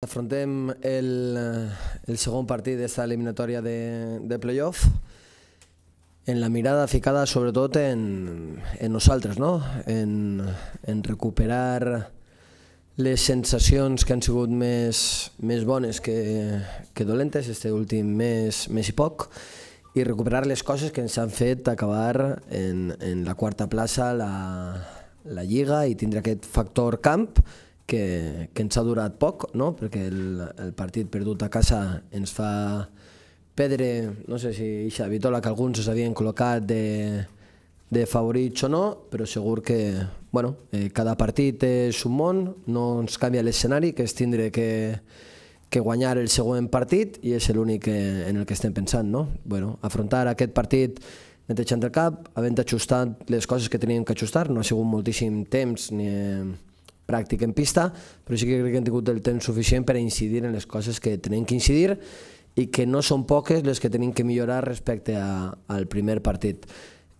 Afrontem el, eh, el segon partit d'esta eliminatòria de, de playoff en la mirada ficada sobretot en, en nosaltres, no? en, en recuperar les sensacions que han sigut més, més bones que, que dolentes este últim mes, mes i poc i recuperar les coses que ens han fet acabar en, en la quarta plaça la, la Lliga i tindre aquest factor camp que, que ens ha durat poc, no? perquè el, el partit perdut a casa ens fa perdre, no sé si eixa vitola que alguns s'havien col·locat de, de favorits o no, però segur que bueno, eh, cada partit és un món, no ens canvia l'escenari, que és tindre que, que guanyar el següent partit i és l'únic en el que estem pensant. No? Bueno, afrontar aquest partit netejant el cap, havent ajustat les coses que teníem que ajustar, no ha sigut moltíssim temps ni... Eh, pràctic en pista, però sí que crec que han tingut el temps suficient per a incidir en les coses que hem que incidir i que no són poques les que hem que millorar respecte a, al primer partit.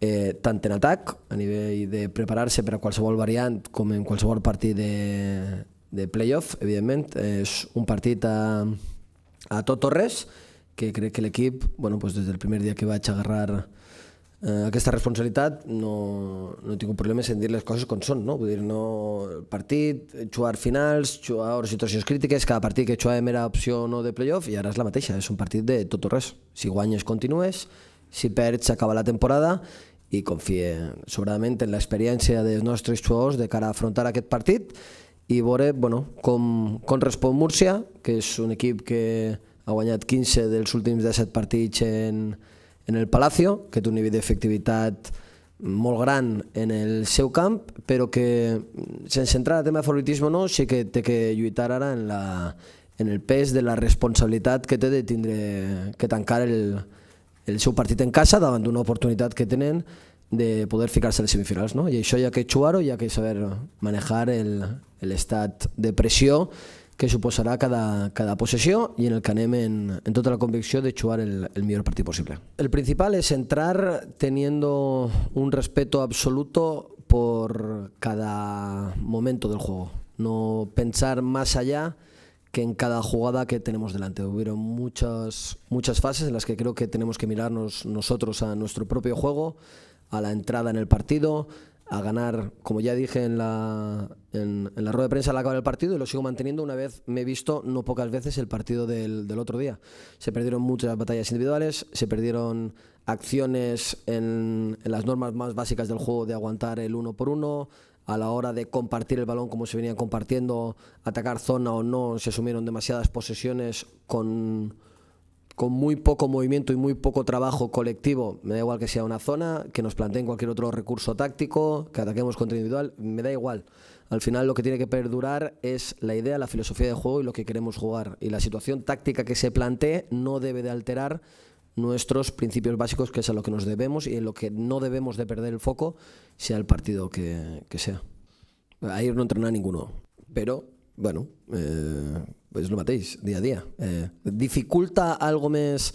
Eh, tant en atac, a nivell de preparar-se per a qualsevol variant, com en qualsevol partit de, de playoff, evidentment. És un partit a, a tot o res, que crec que l'equip, bueno, pues des del primer dia que vaig agarrar eh, aquesta responsabilitat no, no tinc problemes en dir les coses com són, no? Vull dir, no partit, jugar finals, jugar situacions crítiques, cada partit que jugàvem era opció o no de playoff i ara és la mateixa, és un partit de tot o res. Si guanyes, continues, si perds, s'acaba la temporada i confie sobradament en l'experiència dels nostres jugadors de cara a afrontar aquest partit i veure bueno, com, com respon Múrcia, que és un equip que ha guanyat 15 dels últims 17 partits en, en el Palacio, que té un nivell d'efectivitat molt gran en el seu camp, però que sense entrar al tema de favoritisme no, sí que té que lluitar ara en, la, en el pes de la responsabilitat que té de tindre que tancar el, el seu partit en casa davant d'una oportunitat que tenen de poder ficar-se a les semifinals. No? I això hi ha que xuar ho hi ha que saber manejar l'estat de pressió que suposará cada, cada y y en el que en, en tota la convicción de jugar el, mejor partido posible. El principal es entrar teniendo un respeto absoluto por cada momento del juego, no pensar más allá que en cada jugada que tenemos delante. Hubieron muchas, muchas fases en las que creo que tenemos que mirarnos nosotros a nuestro propio juego, a la entrada en el partido, a ganar, como ya dije en la, en, la rueda de prensa al acabar el partido, y lo sigo manteniendo una vez me he visto no pocas veces el partido del, otro día. Se perdieron muchas batallas individuales, se perdieron acciones en, en, las normas más básicas del juego de aguantar el uno por uno, a la hora de compartir el balón como se venía compartiendo, atacar zona o no, se asumieron demasiadas posesiones con con muy poco movimiento y muy poco trabajo colectivo, me da igual que sea una zona, que nos planteen cualquier otro recurso táctico, que ataquemos contra individual, me da igual. Al final lo que tiene que perdurar es la idea, la filosofía de juego y lo que queremos jugar. Y la situación táctica que se plantee no debe de alterar nuestros principios básicos, que es a lo que nos debemos y en lo que no debemos de perder el foco, sea el partido que, sea. Ahí no entrenar ninguno, pero bueno, eh, és el mateix, dia a dia. Eh, dificulta algo més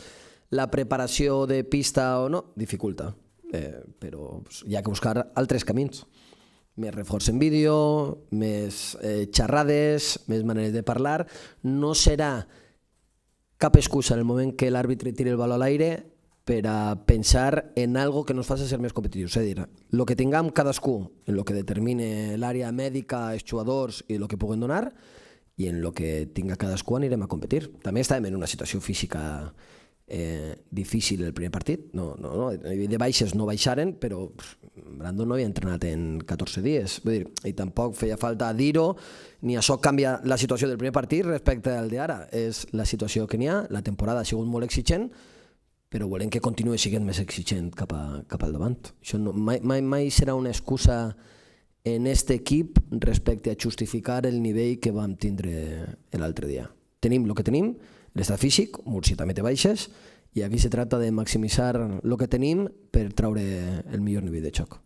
la preparació de pista o no? Dificulta. Eh, però hi ha que buscar altres camins. Més reforç en vídeo, més eh, xerrades, més maneres de parlar. No serà cap excusa en el moment que l'àrbitre tiri el baló a l'aire per a pensar en algo que nos faci ser més competitius. És a dir, el que tinguem cadascú, en el que determine l'àrea mèdica, els jugadors i el que puguen donar, i en el que tinga cadascú anirem a competir. També estàvem en una situació física eh, difícil el primer partit. No, no, no. De baixes no baixaren, però Brandon no havia entrenat en 14 dies. Vull dir, I tampoc feia falta dir-ho, ni això canvia la situació del primer partit respecte al d'ara. És la situació que n'hi ha, la temporada ha sigut molt exigent, però volem que continuï sent més exigent cap, a, cap al davant. Això no, mai, mai, mai serà una excusa en este equip respecte a justificar el nivell que vam tindre l'altre dia. Tenim el que tenim, l'estat físic, Murcia també té baixes, i aquí se tracta de maximitzar el que tenim per traure el millor nivell de xoc.